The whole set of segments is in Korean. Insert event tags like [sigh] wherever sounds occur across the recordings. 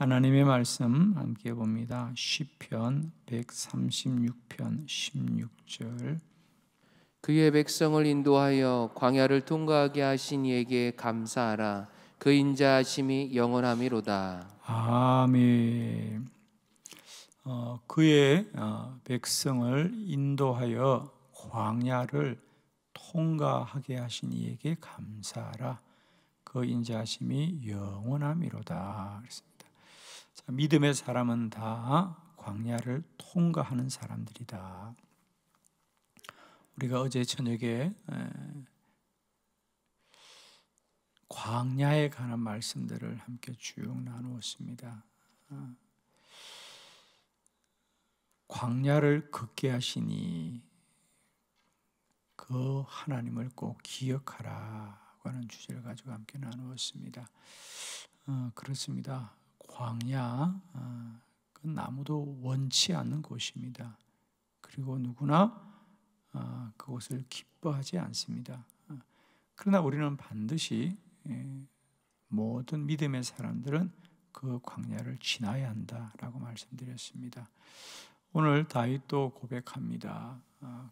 하나님의 말씀 함께 봅니다. 시편 136편 16절 그의 백성을 인도하여 광야를 통과하게 하신 이에게 감사하라. 그 인자하심이 영원함이로다. 아멘. 어, 그의 어, 백성을 인도하여 광야를 통과하게 하신 이에게 감사하라. 그 인자하심이 영원함이로다. 그랬습니다. 자, 믿음의 사람은 다 광야를 통과하는 사람들이다. 우리가 어제 저녁에 광야에 관한 말씀들을 함께 쭉 나누었습니다. 아, 광야를 걷게 하시니 그 하나님을 꼭 기억하라 하는 주제를 가지고 함께 나누었습니다. 어, 그렇습니다. 광야, 아, 그건 아무도 원치 않는 곳입니다. 그리고 누구나 아, 그곳을 기뻐하지 않습니다. 아, 그러나 우리는 반드시 예, 모든 믿음의 사람들은 그 광야를 지나야 한다라고 말씀드렸습니다. 오늘 다윗도 고백합니다.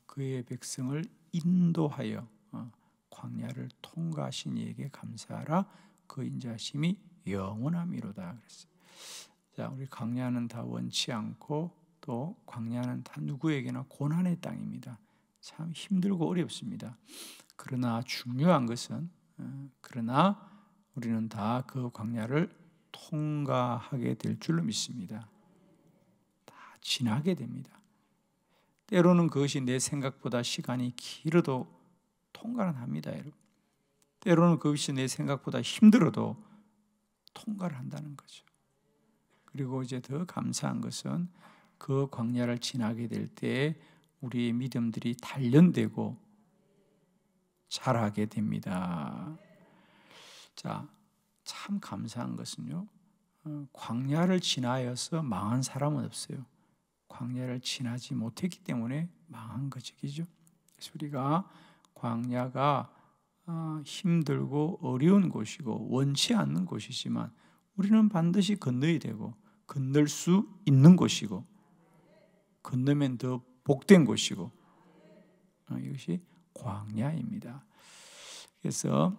그의 백성을 인도하여 어, 광야를 통과하신 이에게 감사하라. 그 인자심이 영원함이로다 그랬어요. 자, 우리 광야는 다 원치 않고 또 광야는 다 누구에게나 고난의 땅입니다. 참 힘들고 어렵습니다. 그러나 중요한 것은 어, 그러나 우리는 다 그 광야를 통과하게 될 줄로 믿습니다. 다 지나게 됩니다. 때로는 그것이 내 생각보다 시간이 길어도 통과는 합니다, 여러분. 때로는 그것이 내 생각보다 힘들어도 통과를 한다는 거죠. 그리고 이제 더 감사한 것은 그 광야를 지나게 될 때 우리의 믿음들이 단련되고 자라게 됩니다. 자, 참 감사한 것은요. 어, 광야를 지나여서 망한 사람은 없어요. 광야를 지나지 못했기 때문에 망한 거죠. 그죠? 우리가 광야가 어, 힘들고 어려운 곳이고 원치 않는 곳이지만 우리는 반드시 건너야 되고 건널 수 있는 곳이고 건너면 더 복된 곳이고 어, 이것이 광야입니다. 그래서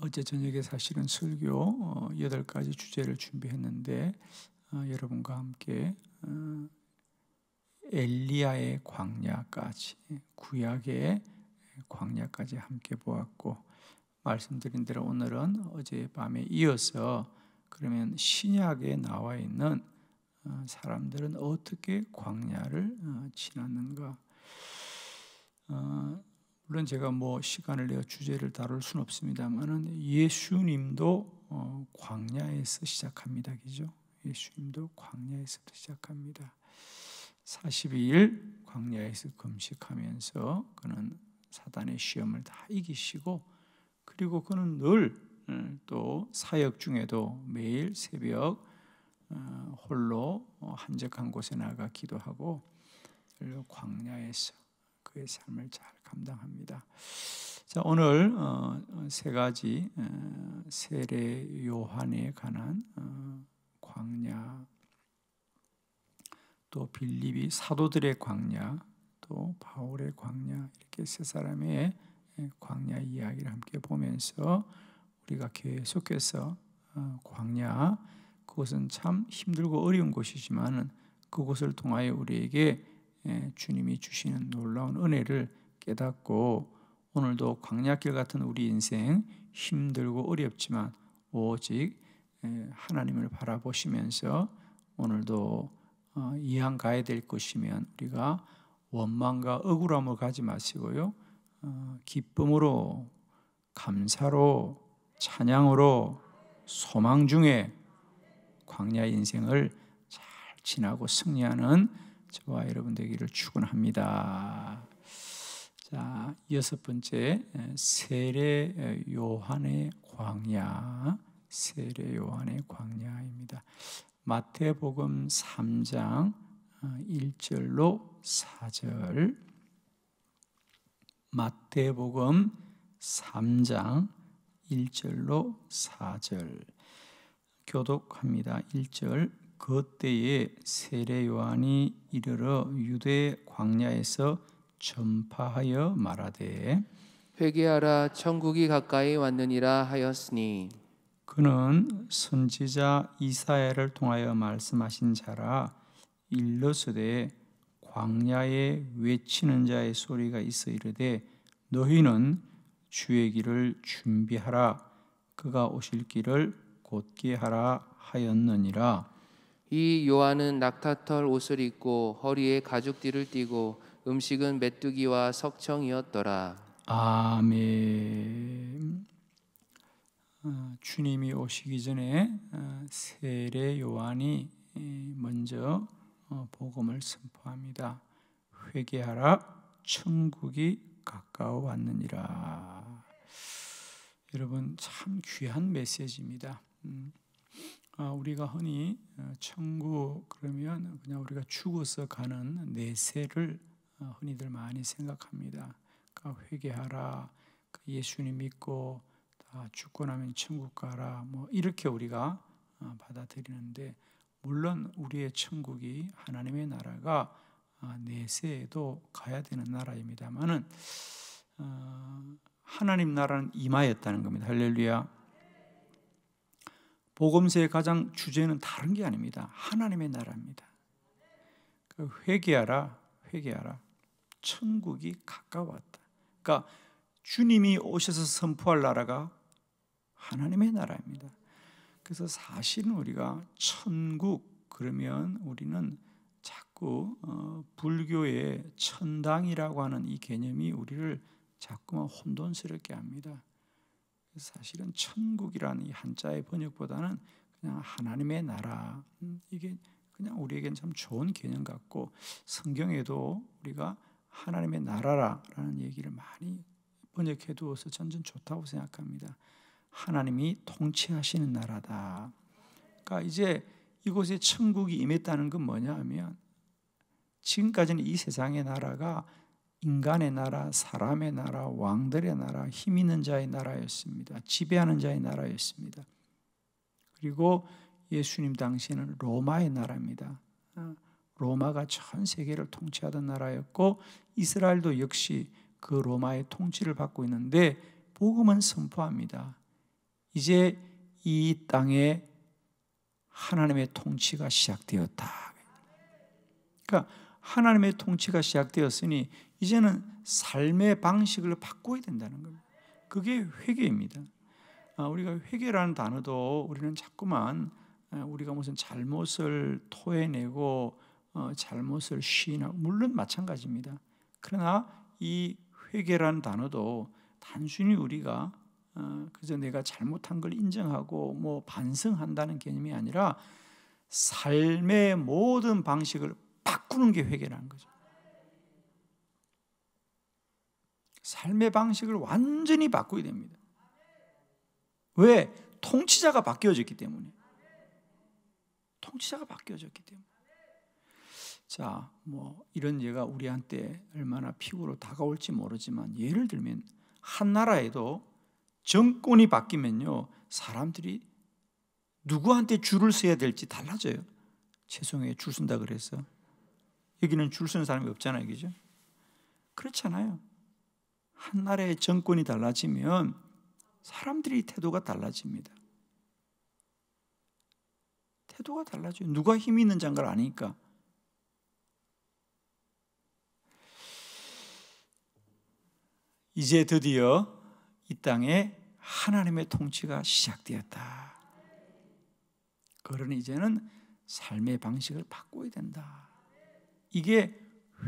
어제 저녁에 사실은 설교 8가지 어, 주제를 준비했는데 어, 여러분과 함께 엘리야의 광야까지 구약의 광야까지 함께 보았고 말씀드린 대로 오늘은 어젯밤에 이어서 그러면 신약에 나와 있는 어, 사람들은 어떻게 광야를 어, 지났는가? 어, 물론 제가 뭐 시간을 내어 주제를 다룰 순 없습니다만은 예수님도 광야에서 시작합니다, 그죠? 예수님도 광야에서부터 시작합니다. 42일 광야에서 금식하면서 그는 사단의 시험을 다 이기시고 그리고 그는 늘또 예, 사역 중에도 매일 새벽 어, 홀로 어, 한적한 곳에 나가 기도하고 광야에서 그의 삶을 잘 감당합니다. 자 오늘 어, 세 가지 세례 요한에 관한 광야 또 빌립이 사도들의 광야 또 바울의 광야 이렇게 세 사람의 광야 이야기를 함께 보면서 우리가 계속해서 어, 광야 그것은 참 힘들고 어려운 곳이지만 그곳을 통하여 우리에게 예, 주님이 주시는 놀라운 은혜를 깨닫고 오늘도 광야길 같은 우리 인생 힘들고 어렵지만 오직 예, 하나님을 바라보시면서 오늘도 어, 이왕 가야 될 것이면 우리가 원망과 억울함을 가지 마시고요. 어, 기쁨으로 감사로 찬양으로 소망 중에 광야 인생을 잘 지나고 승리하는 저와 여러분 되기를 축원합니다. 자, 여섯 번째 세례 요한의 광야 세례 요한의 광야입니다. 마태복음 3장 1절로 어, 4절 마태복음 3장 1절로 4절 교독합니다. 1절 그때에 세례 요한이 이르러 유대 광야에서 전파하여 말하되 회개하라 천국이 가까이 왔느니라 하였으니 그는 선지자 이사야를 통하여 말씀하신 자라 일러스되 광야에 외치는 자의 소리가 있어 이르되 너희는 주의 길을 준비하라 그가 오실 길을 곧게 하라 하였느니라 이 요한은 낙타털 옷을 입고 허리에 가죽띠를 띠고 음식은 메뚜기와 석청이었더라 아멘 어, 주님이 오시기 전에 어, 세례 요한이 먼저 어, 복음을 선포합니다. 회개하라 천국이 가까워 왔느니라. 여러분 참 귀한 메시지입니다. 음, 아, 우리가 흔히 어, 천국 그러면 그냥 우리가 죽어서 가는 내세를 어, 흔히들 많이 생각합니다. 그러니까 회개하라, 그 예수님 믿고 다 죽고 나면 천국 가라, 뭐 이렇게 우리가 받아들이는데 물론 우리의 천국이 하나님의 나라가 아, 내세에도 가야 되는 나라입니다만은 어, 하나님 나라는 임하였다는 겁니다. 할렐루야. 복음서의 가장 주제는 다른 게 아닙니다. 하나님의 나라입니다. 그 회개하라, 회개하라. 천국이 가까웠다. 그러니까 주님이 오셔서 선포할 나라가 하나님의 나라입니다. 그래서 사실은 우리가 천국 그러면 우리는 자꾸 어, 불교의 천당이라고 하는 이 개념이 우리를 자꾸만 혼돈스럽게 합니다. 사실은 천국이라는 이 한자의 번역보다는 그냥 하나님의 나라 음, 이게 그냥 우리에겐 참 좋은 개념 같고 성경에도 우리가 하나님의 나라라라는 얘기를 많이 번역해 두어서 전전 좋다고 생각합니다. 하나님이 통치하시는 나라다. 그러니까 이제 이곳에 천국이 임했다는 건 뭐냐 하면 지금까지는 이 세상의 나라가 인간의 나라, 사람의 나라, 왕들의 나라, 힘 있는 자의 나라였습니다. 지배하는 자의 나라였습니다. 그리고 예수님 당시에는 로마의 나라입니다. 로마가 전 세계를 통치하던 나라였고 이스라엘도 역시 그 로마의 통치를 받고 있는데 복음은 선포합니다. 이제 이 땅에 하나님의 통치가 시작되었다. 그러니까 하나님의 통치가 시작되었으니 이제는 삶의 방식을 바꿔야 된다는 겁니다. 그게 회개입니다. 아, 우리가 회개라는 단어도 우리는 자꾸만 아, 우리가 무슨 잘못을 토해내고 어, 잘못을 시인 물론 마찬가지입니다. 그러나 이 회개라는 단어도 단순히 우리가 어, 그저 내가 잘못한 걸 인정하고 뭐 반성한다는 개념이 아니라 삶의 모든 방식을 바꾸는 게 회개라는 거죠. 삶의 방식을 완전히 바꾸게 됩니다. 왜? 통치자가 바뀌어졌기 때문에. 통치자가 바뀌어졌기 때문에. 자, 뭐 이런 예가 우리한테 얼마나 피부로 다가올지 모르지만 예를 들면 한 나라에도 정권이 바뀌면요. 사람들이 누구한테 줄을 서야 될지 달라져요. 죄송해요. 줄 쓴다 그래서. 여기는 줄 서는 사람이 없잖아요. 그죠? 그렇잖아요. 한 나라의 정권이 달라지면 사람들이 태도가 달라집니다. 태도가 달라져요. 누가 힘이 있는 장가를 아니까. 이제 드디어 이 땅에 하나님의 통치가 시작되었다. 그러니 이제는 삶의 방식을 바꿔야 된다. 이게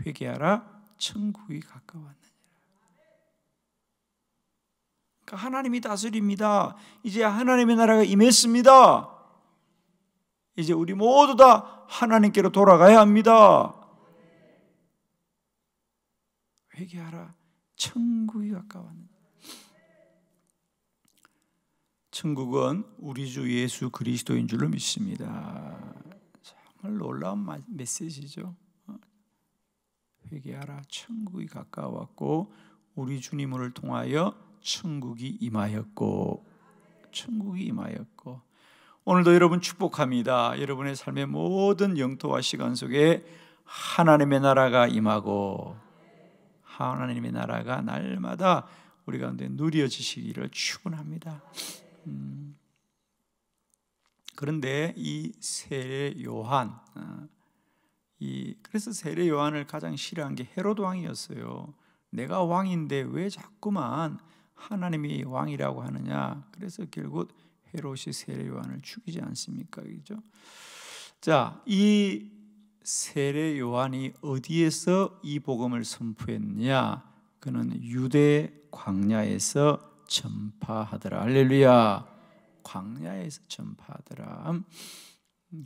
회개하라 천국이 가까웠느니라. 그러니까 하나님이 다스립니다. 이제 하나님의 나라가 임했습니다. 이제 우리 모두 다 하나님께로 돌아가야 합니다. 회개하라 천국이 가까웠느니라. 천국은 우리 주 예수 그리스도인 줄로 믿습니다. 정말 놀라운 메시지죠. 어? 회개하라 천국이 가까웠고 우리 주님을 통하여 천국이 임하였고 천국이 임하였고 오늘도 여러분 축복합니다. 여러분의 삶의 모든 영토와 시간 속에 하나님의 나라가 임하고 하나님의 나라가 날마다 우리 가운데 누려지시기를 축원합니다. 음. 그런데 이 세례 요한 어, 이 그래서 세례 요한을 가장 싫어한 게헤로도 왕이었어요. 내가 왕인데 왜 자꾸만 하나님이 왕이라고 하느냐? 그래서 결국 헤롯이 세례 요한을 죽이지 않습니까? 그죠? 자, 이 세례 요한이 어디에서 이 복음을 선포했냐? 그는 유대 광야에서 전파하더라. 할렐루야. 광야에서 전파하더라.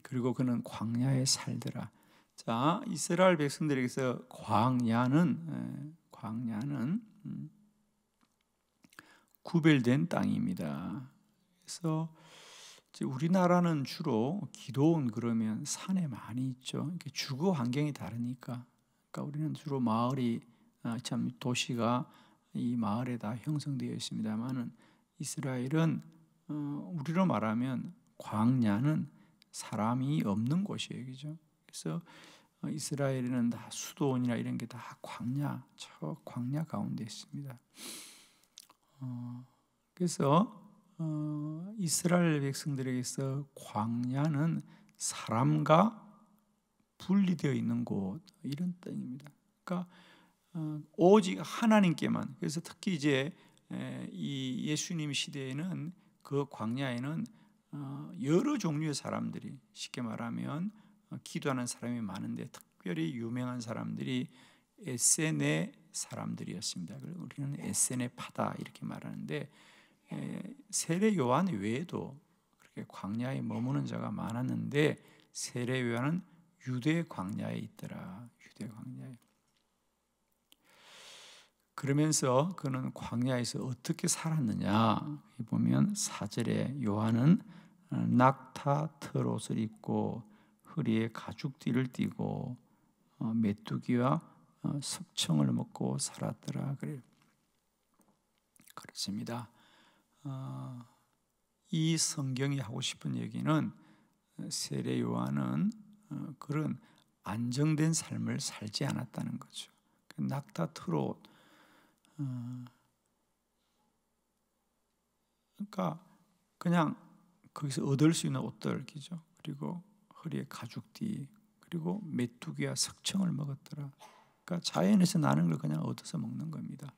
그리고 그는 광야에 살더라. 자, 이스라엘 백성들에게서 광야는 예, 광야는 음, 구별된 땅입니다. 그래서 우리나라는 주로 기도원 그러면 산에 많이 있죠. 주거 환경이 다르니까. 그러니까 우리는 주로 마을이 아, 참 도시가 이 마을에 다 형성되어 있습니다만은 이스라엘은 어, 우리로 말하면 광야는 사람이 없는 곳이에요, 그죠? 그래서 어, 이스라엘에는 다 수도원이나 이런 게 다 광야, 저 광야 가운데 있습니다. 어, 그래서 어, 이스라엘 백성들에게서 광야는 사람과 분리되어 있는 곳 이런 땅입니다. 그러니까 어, 오직 하나님께만 그래서 특히 이제 이 예수님 시대에는 그 광야에는 어, 여러 종류의 사람들이 쉽게 말하면 어, 기도하는 사람이 많은데 특별히 유명한 사람들이 에센의 사람들이었습니다. 그리고 우리는 에센의 파다 이렇게 말하는데 세례 요한 외에도 그렇게 광야에 머무는 자가 많았는데 세례 요한은 유대 광야에 있더라. 유대 광야에. 그러면서 그는 광야에서 어떻게 살았느냐 보면 사절에 요한은 낙타 털 옷을 입고 허리에 가죽띠를 띠고 어, 메뚜기와 어, 석청을 먹고 살았더라 그래 그렇습니다. 어, 이 성경이 하고 싶은 얘기는 세례 요한은 그런 안정된 삶을 살지 않았다는 거죠. 그 낙타 털옷 그러니까 그냥 거기서 얻을 수 있는 옷들기죠. 그리고 허리에 가죽띠, 그리고 메뚜기와 석청을 먹었더라. 그러니까 자연에서 나는 걸 그냥 얻어서 먹는 겁니다.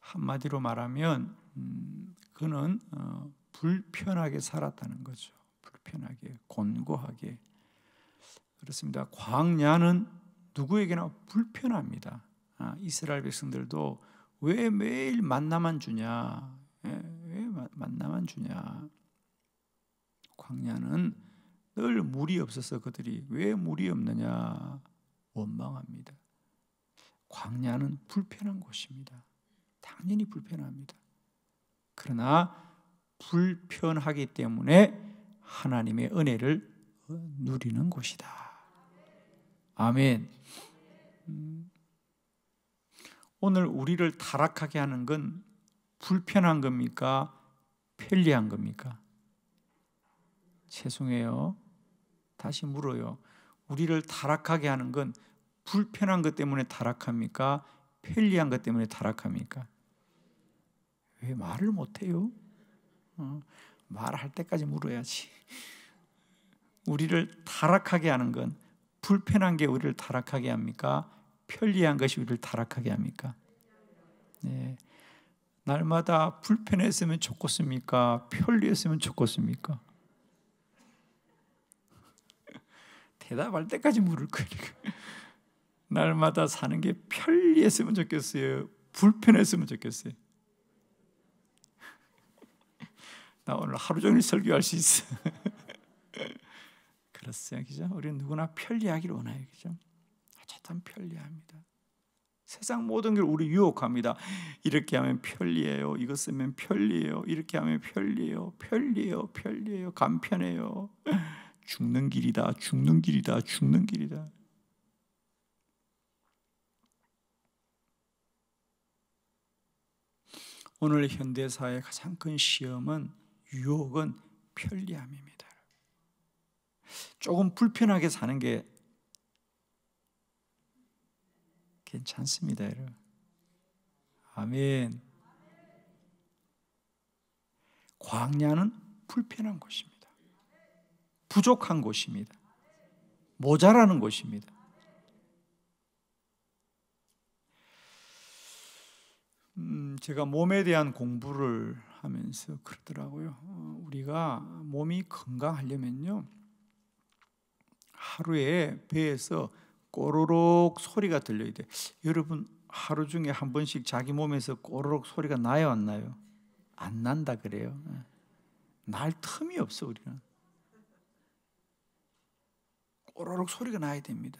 한마디로 말하면 음, 그는 어, 불편하게 살았다는 거죠. 불편하게, 곤고하게. 그렇습니다. 광야는 누구에게나 불편합니다. 아, 이스라엘 백성들도 왜 매일 만나만 주냐? 예, 왜 만나만 주냐? 광야는 늘 물이 없어서 그들이 왜 물이 없느냐? 원망합니다. 광야는 불편한 곳입니다. 당연히 불편합니다. 그러나 불편하기 때문에 하나님의 은혜를 누리는 곳이다. 아멘. 음, 오늘 우리를 타락하게 하는 건 불편한 겁니까? 편리한 겁니까? 죄송해요. 다시 물어요. 우리를 타락하게 하는 건 불편한 것 때문에 타락합니까? 편리한 것 때문에 타락합니까? 왜 말을 못해요? 어, 말할 때까지 물어야지. 우리를 타락하게 하는 건 불편한 게 우리를 타락하게 합니까? 편리한 것이 우리를 타락하게 합니까? 네. 날마다 불편했으면 좋겠습니까? 편리했으면 좋겠습니까? [laughs] 대답할 때까지 물을 거니까. 날마다 사는 게 편리했으면 좋겠어요. 불편했으면 좋겠어요. [laughs] 나 오늘 하루 종일 설교할 수 있어. [laughs] 그렇어요, 그죠? 우리는 누구나 편리하기를 원해요, 그죠? 참 편리합니다. 세상 모든 걸 우리 유혹합니다. 이렇게 하면 편리해요. 이것 쓰면 편리해요. 이렇게 하면 편리해요. 편리해요. 편리해요. 간편해요. 죽는 길이다. 죽는 길이다. 죽는 길이다. 오늘 현대사의 가장 큰 시험은 유혹은 편리함입니다. 조금 불편하게 사는 게 괜찮습니다, 여러분. 아멘. 광야는 불편한 곳입니다. 부족한 곳입니다. 모자라는 곳입니다. 음, 제가 몸에 대한 공부를 하면서 그러더라고요. 어, 우리가 몸이 건강하려면요. 하루에 배에서 꼬르륵 소리가 들려야 돼. 여러분 하루 중에 한 번씩 자기 몸에서 꼬르륵 소리가 나요 안 나요? 안 난다 그래요. 예. 날 틈이 없어 우리는. 꼬르륵 소리가 나야 됩니다.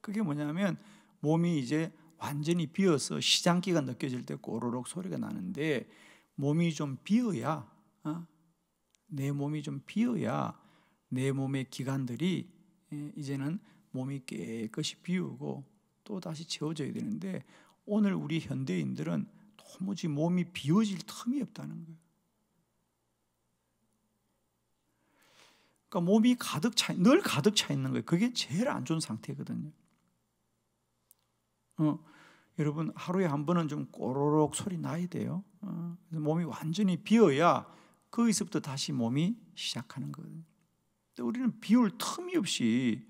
그게 뭐냐면 몸이 이제 완전히 비어서 시장기가 느껴질 때 꼬르륵 소리가 나는데 몸이 좀 비어야 어? 내 몸이 좀 비어야 내 몸의 기관들이 예, 이제는 몸이 깨끗이 비우고 또 다시 채워져야 되는데 오늘 우리 현대인들은 도무지 몸이 비워질 틈이 없다는 거예요. 그러니까 몸이 가득 차, 늘 가득 차 있는 거예요. 그게 제일 안 좋은 상태거든요. 어, 여러분 하루에 한 번은 좀 꼬르륵 소리 나야 돼요. 어, 몸이 완전히 비어야 거기서부터 그 다시 몸이 시작하는 거거든요. 우리는 비울 틈이 없이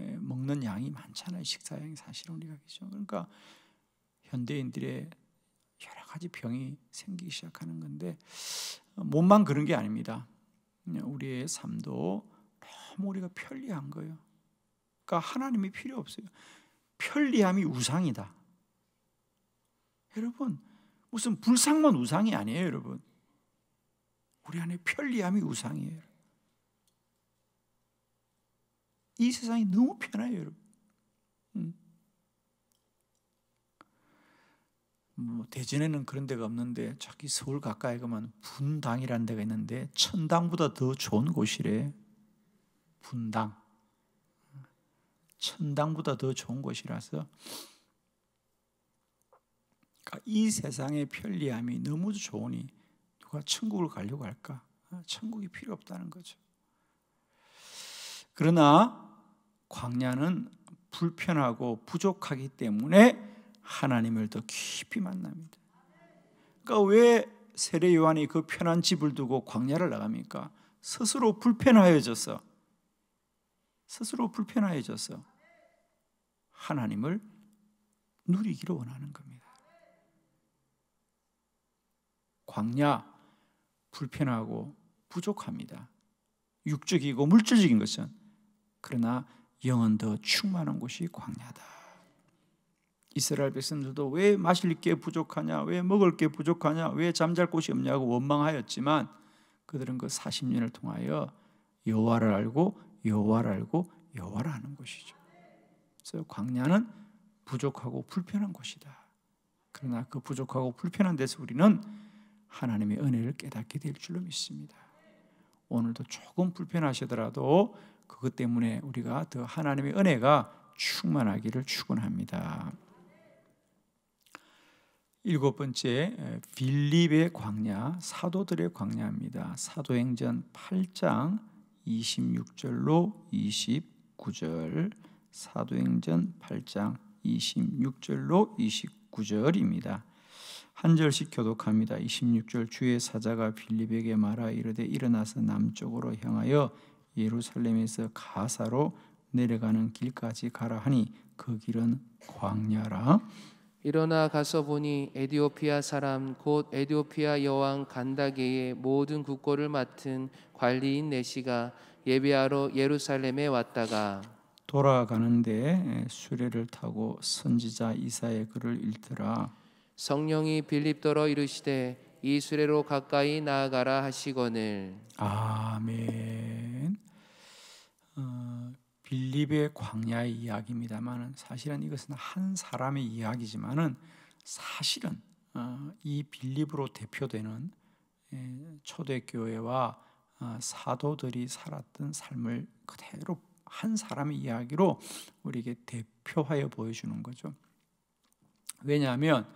예, 먹는 양이 많잖아요. 식사량이 사실 은 우리가 그죠. 그러니까 현대인들의 여러 가지 병이 생기기 시작하는 건데 어, 몸만 그런 게 아닙니다. 예, 우리의 삶도 너무 우리가 편리한 거예요. 그러니까 하나님이 필요 없어요. 편리함이 우상이다. 여러분 무슨 불상만 우상이 아니에요, 여러분. 우리 안에 편리함이 우상이에요. 이 세상이 너무 편해요, 여러분. 음. 뭐 대전에는 그런 데가 없는데 자기 서울 가까이 가면 분당이라는 데가 있는데 천당보다 더 좋은 곳이래. 분당. 천당보다 더 좋은 곳이라서 그러니까 이 세상의 편리함이 너무 좋으니 누가 천국을 가려고 할까? 천국이 필요 없다는 거죠. 그러나 광야는 불편하고 부족하기 때문에 하나님을 더 깊이 만납니다. 그러니까 왜 세례 요한이 그 편한 집을 두고 광야를 나갑니까? 스스로 불편하여져서 스스로 불편하여져서 하나님을 누리기를 원하는 겁니다. 광야 불편하고 부족합니다. 육적이고 물질적인 것은 그러나 영은 더 충만한 곳이 광야다. 이스라엘 백성들도 왜 마실 게 부족하냐, 왜 먹을 게 부족하냐, 왜 잠잘 곳이 없냐고 원망하였지만 그들은 그 40년을 통하여 여호와를 알고 여호와를 알고 여호와를 아는 것이죠. 그래서 광야는 부족하고 불편한 곳이다. 그러나 그 부족하고 불편한 데서 우리는 하나님의 은혜를 깨닫게 될 줄로 믿습니다. 오늘도 조금 불편하시더라도 그것 때문에 우리가 더 하나님의 은혜가 충만하기를 축원합니다. 일곱 번째 빌립의 광야, 사도들의 광야입니다. 사도행전 8장 26절로 29절, 사도행전 8장 26절로 29절입니다. 한 절씩 교독합니다. 26절 주의 사자가 빌립에게 말하 이르되 일어나서 남쪽으로 향하여 예루살렘에서 가사로 내려가는 길까지 가라 하니 그 길은 광야라 일어나 가서 보니 에디오피아 사람 곧 에디오피아 여왕 간다게의 모든 국고를 맡은 관리인 네시가 예비하러 예루살렘에 왔다가 돌아가는데 수레를 타고 선지자 이사의 글을 읽더라 성령이 빌립더러 이르시되 이 수레로 가까이 나아가라 하시거늘 아멘 빌립의 광야의 이야기입니다만은 사실은 이것은 한 사람의 이야기지만은 사실은 어, 이 빌립으로 대표되는 예, 초대교회와 어, 사도들이 살았던 삶을 그대로 한 사람의 이야기로 우리에게 대표하여 보여주는 거죠. 왜냐하면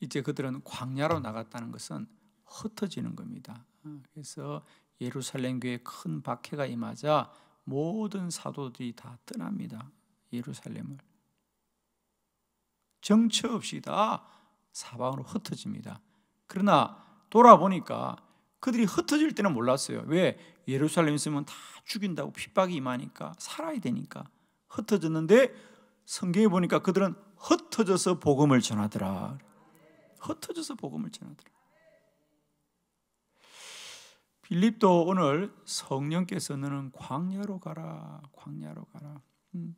이제 그들은 광야로 나갔다는 것은 흩어지는 겁니다. 어, 그래서 예루살렘 교회에 큰 박해가 임하자 모든 사도들이 다 떠납니다. 예루살렘을. 정처 없이 다 사방으로 흩어집니다. 그러나 돌아보니까 그들이 흩어질 때는 몰랐어요. 왜? 예루살렘 있으면 다 죽인다고 핍박이 임하니까 살아야 되니까 흩어졌는데 성경에 보니까 그들은 흩어져서 복음을 전하더라. 흩어져서 복음을 전하더라. 빌립도 오늘 성령께서 너는 광야로 가라. 광야로 가라. 음.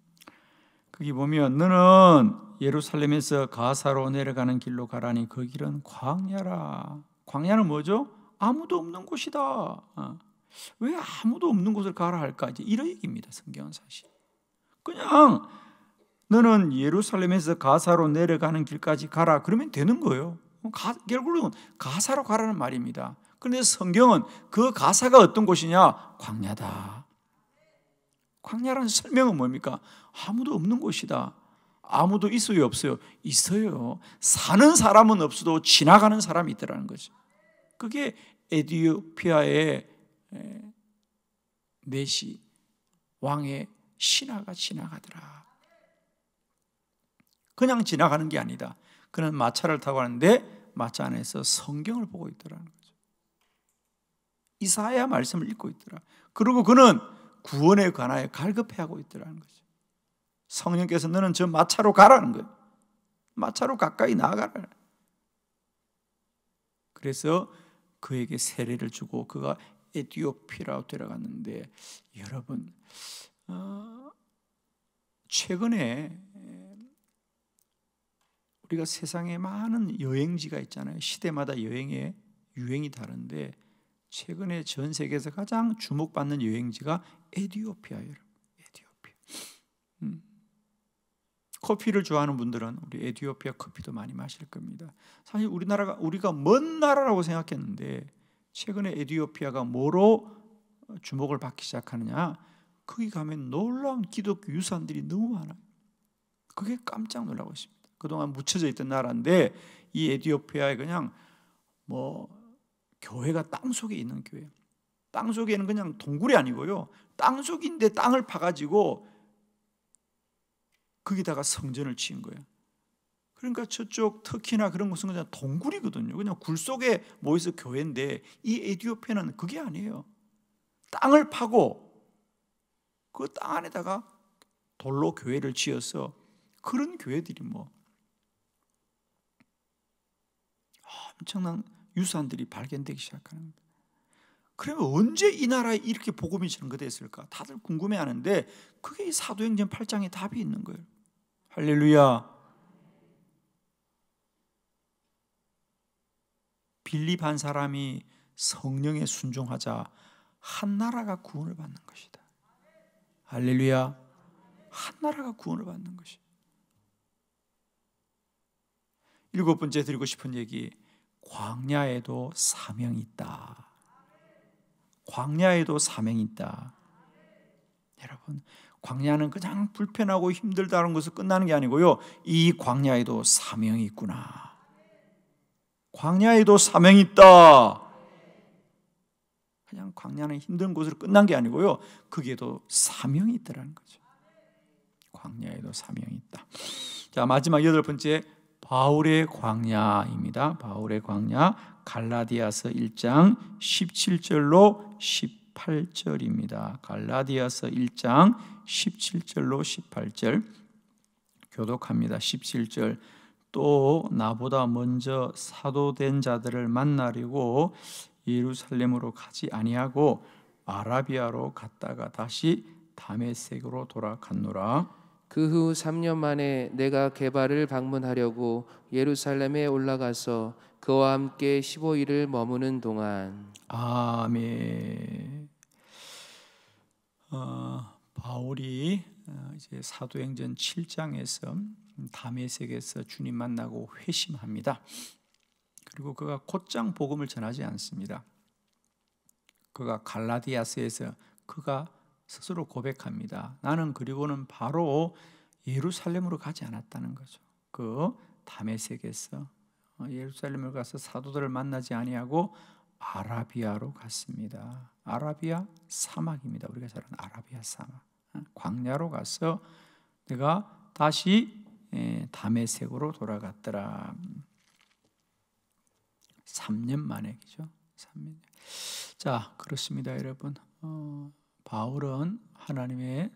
거기 보면 너는 예루살렘에서 가사로 내려가는 길로 가라니 그 길은 광야라. 광야는 뭐죠? 아무도 없는 곳이다. 어. 왜 아무도 없는 곳을 가라 할까? 이제 이런 얘기입니다. 성경은 사실. 그냥 너는 예루살렘에서 가사로 내려가는 길까지 가라. 그러면 되는 거예요. 가, 결국은 가사로 가라는 말입니다. 그런데 성경은 그 가사가 어떤 곳이냐? 광야다. 광야라는 설명은 뭡니까? 아무도 없는 곳이다. 아무도 있어요, 없어요? 있어요. 사는 사람은 없어도 지나가는 사람이 있다라는 거죠. 그게 에디오피아의 메시 왕의 신하가 지나가더라. 그냥 지나가는 게 아니다. 그는 마차를 타고 가는데 마차 안에서 성경을 보고 있더라는 거예요. 이사야 말씀을 읽고 있더라. 그리고 그는 구원에 관하여 갈급해하고 있더라는 거죠. 성령께서 너는 저 마차로 가라는 거예요. 마차로 가까이 나가라 그래서 그에게 세례를 주고 그가 에티오피라로들어갔는데 여러분 어, 최근에 우리가 세상에 많은 여행지가 있잖아요. 시대마다 여행의 유행이 다른데 최근에 전 세계에서 가장 주목받는 여행지가 에디오피아예요. 에디오피아. 음. 커피를 좋아하는 분들은 우리 에디오피아 커피도 많이 마실 겁니다. 사실 우리나라가 우리가 먼 나라라고 생각했는데 최근에 에디오피아가 뭐로 어, 주목을 받기 시작하느냐? 거기 가면 놀라운 기독교 유산들이 너무 많아요. 그게 깜짝 놀라고 있습니다. 그동안 묻혀져 있던 나라인데 이 에디오피아에 그냥 뭐 교회가 땅 속에 있는 교회. 땅 속에는 그냥 동굴이 아니고요. 땅 속인데 땅을 파가지고 거기다가 성전을 지은 거예요. 그러니까 저쪽 터키나 그런 곳은 그냥 동굴이거든요. 그냥 굴 속에 모여서 교회인데 이에디오피는 그게 아니에요. 땅을 파고 그 땅 안에다가 돌로 교회를 지어서 그런 교회들이 뭐 엄청난 유산들이 발견되기 시작하는 겁니다. 그러면 언제 이 나라에 이렇게 복음이 전거됐을까? 다들 궁금해하는데 그게 사도행전 8장에 답이 있는 거예요. 할렐루야. 빌립 한 사람이 성령에 순종하자 한 나라가 구원을 받는 것이다. 할렐루야. 한 나라가 구원을 받는 것이. 일곱 번째 드리고 싶은 얘기 광야에도 사명이 있다. 광야에도 사명이 있다. 여러분, 광야는 그냥 불편하고 힘들다는 것을 끝나는 게 아니고요. 이 광야에도 사명이 있구나. 광야에도 사명이 있다. 그냥 광야는 힘든 곳으로 끝난 게 아니고요. 거기에도 사명이 있다라는 거죠. 광야에도 사명이 있다. 자, 마지막 여덟 번째 바울의 광야입니다. 바울의 광야 갈라디아서 1장 17절로 18절입니다. 갈라디아서 1장 17절로 18절 교독합니다. 17절 또 나보다 먼저 사도된 자들을 만나려고 예루살렘으로 가지 아니하고 아라비아로 갔다가 다시 다메섹으로 돌아갔노라. 그후 3년 만에 내가 개발을 방문하려고 예루살렘에 올라가서 그와 함께 15일을 머무는 동안 아멘. 어, 바울이 어, 이제 사도행전 7장에서 담에색에서 주님 만나고 회심합니다. 그리고 그가 곧장 복음을 전하지 않습니다. 그가 갈라디아스에서 그가 스스로 고백합니다. 나는 그리고는 바로 예루살렘으로 가지 않았다는 거죠. 그 다메섹에서 어, 예루살렘을 가서 사도들을 만나지 아니하고 아라비아로 갔습니다. 아라비아 사막입니다. 우리가 잘 아는 아라비아 사막. 어, 광야로 가서 내가 다시 담메색으로 예, 돌아갔더라. 3년 만에 그죠? 3년. 자, 그렇습니다, 여러분. 어, 바울은 하나님의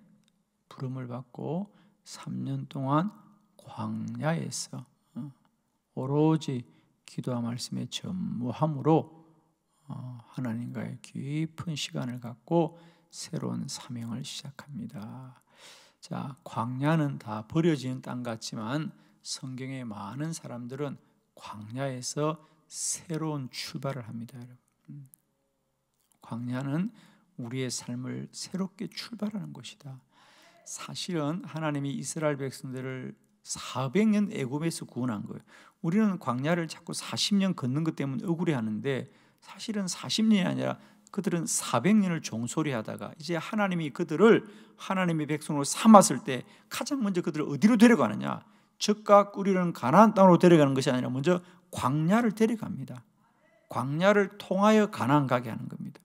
부름을 받고 3년 동안 광야에서 어, 오로지 기도와 말씀에 전무함으로 어, 하나님과의 깊은 시간을 갖고 새로운 사명을 시작합니다. 자, 광야는 다 버려지는 땅 같지만 성경의 많은 사람들은 광야에서 새로운 출발을 합니다, 여러분. 음. 광야는 우리의 삶을 새롭게 출발하는 것이다. 사실은 하나님이 이스라엘 백성들을 400년 애굽에서 구원한 거예요. 우리는 광야를 자꾸 40년 걷는 것 때문에 억울해하는데 사실은 40년이 아니라 그들은 400년을 종소리하다가 이제 하나님이 그들을 하나님의 백성으로 삼았을 때 가장 먼저 그들을 어디로 데려가느냐? 적과 꾸리는 가나안 땅으로 데려가는 것이 아니라 먼저 광야를 데려갑니다. 광야를 통하여 가나안 가게 하는 겁니다.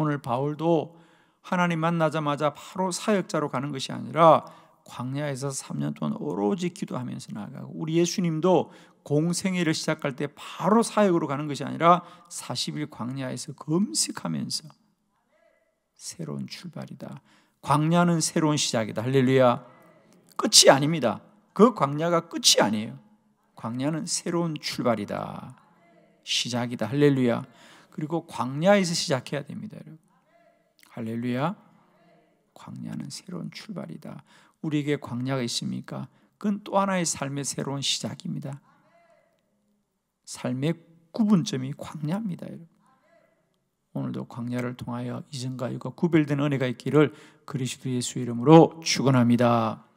오늘 바울도 하나님 만나자마자 바로 사역자로 가는 것이 아니라 광야에서 3년 동안 오로지 기도하면서 나아가고 우리 예수님도 공생애를 시작할 때 바로 사역으로 가는 것이 아니라 40일 광야에서 검색하면서 새로운 출발이다. 광야는 새로운 시작이다. 할렐루야. 끝이 아닙니다. 그 광야가 끝이 아니에요. 광야는 새로운 출발이다. 시작이다. 할렐루야. 그리고 광야에서 시작해야 됩니다. 여러분. 할렐루야. 광야는 새로운 출발이다. 우리에게 광야가 있습니까? 그건 또 하나의 삶의 새로운 시작입니다. 삶의 구분점이 광야입니다. 여러분. 오늘도 광야를 통하여 이전과 이후가 구별된 은혜가 있기를 그리스도 예수 이름으로 축원합니다.